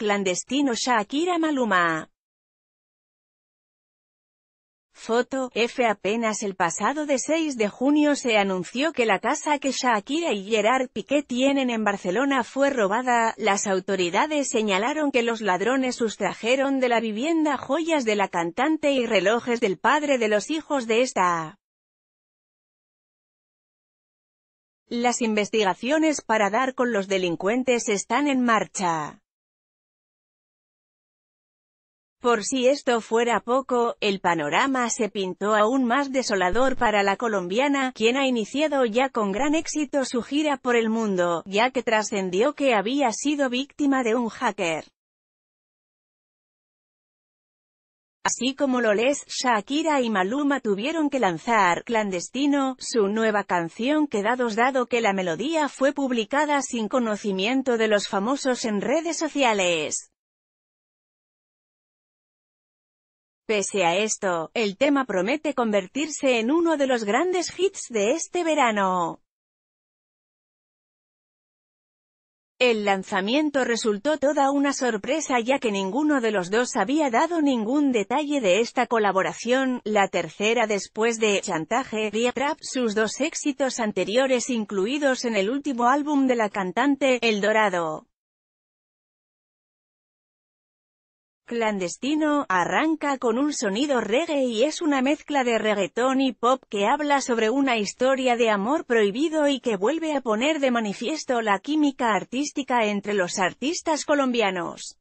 Clandestino Shakira Maluma. Foto, F. Apenas el pasado de 6 de junio se anunció que la casa que Shakira y Gerard Piqué tienen en Barcelona fue robada, las autoridades señalaron que los ladrones sustrajeron de la vivienda joyas de la cantante y relojes del padre de los hijos de esta. Las investigaciones para dar con los delincuentes están en marcha. Por si esto fuera poco, el panorama se pintó aún más desolador para la colombiana, quien ha iniciado ya con gran éxito su gira por el mundo, ya que trascendió que había sido víctima de un hacker. Así como Loles, Shakira y Maluma tuvieron que lanzar, clandestino, su nueva canción Quedados dado que la melodía fue publicada sin conocimiento de los famosos en redes sociales. Pese a esto, el tema promete convertirse en uno de los grandes hits de este verano. El lanzamiento resultó toda una sorpresa ya que ninguno de los dos había dado ningún detalle de esta colaboración, la tercera después de Chantaje, y Trap, sus dos éxitos anteriores incluidos en el último álbum de la cantante, El Dorado. Clandestino, arranca con un sonido reggae y es una mezcla de reggaetón y pop que habla sobre una historia de amor prohibido y que vuelve a poner de manifiesto la química artística entre los artistas colombianos.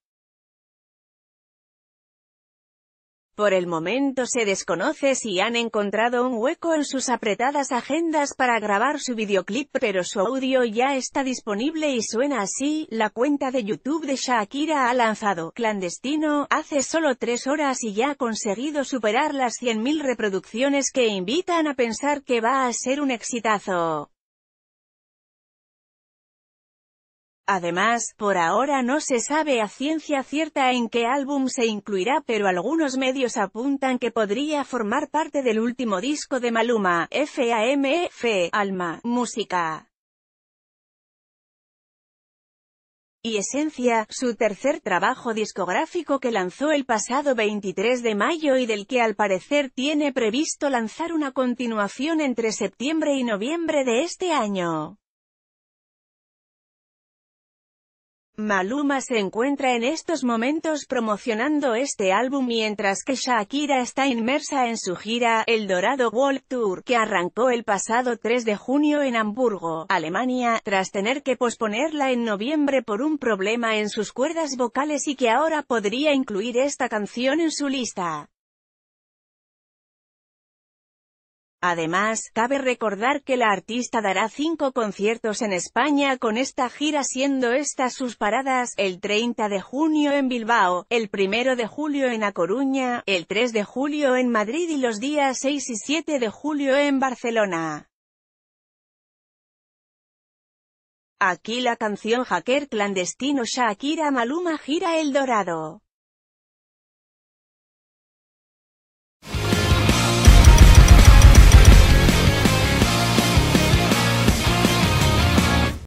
Por el momento se desconoce si han encontrado un hueco en sus apretadas agendas para grabar su videoclip pero su audio ya está disponible y suena así, la cuenta de YouTube de Shakira ha lanzado Clandestino hace solo tres horas y ya ha conseguido superar las 100.000 reproducciones que invitan a pensar que va a ser un exitazo. Además, por ahora no se sabe a ciencia cierta en qué álbum se incluirá pero algunos medios apuntan que podría formar parte del último disco de Maluma, FAMF, Alma, Música y Esencia, su tercer trabajo discográfico que lanzó el pasado 23 de mayo y del que al parecer tiene previsto lanzar una continuación entre septiembre y noviembre de este año. Maluma se encuentra en estos momentos promocionando este álbum mientras que Shakira está inmersa en su gira, El Dorado World Tour, que arrancó el pasado 3 de junio en Hamburgo, Alemania, tras tener que posponerla en noviembre por un problema en sus cuerdas vocales y que ahora podría incluir esta canción en su lista. Además, cabe recordar que la artista dará cinco conciertos en España con esta gira siendo estas sus paradas, el 30 de junio en Bilbao, el 1 de julio en A Coruña, el 3 de julio en Madrid y los días 6 y 7 de julio en Barcelona. Aquí la canción Hacker Clandestino Shakira Maluma gira El Dorado.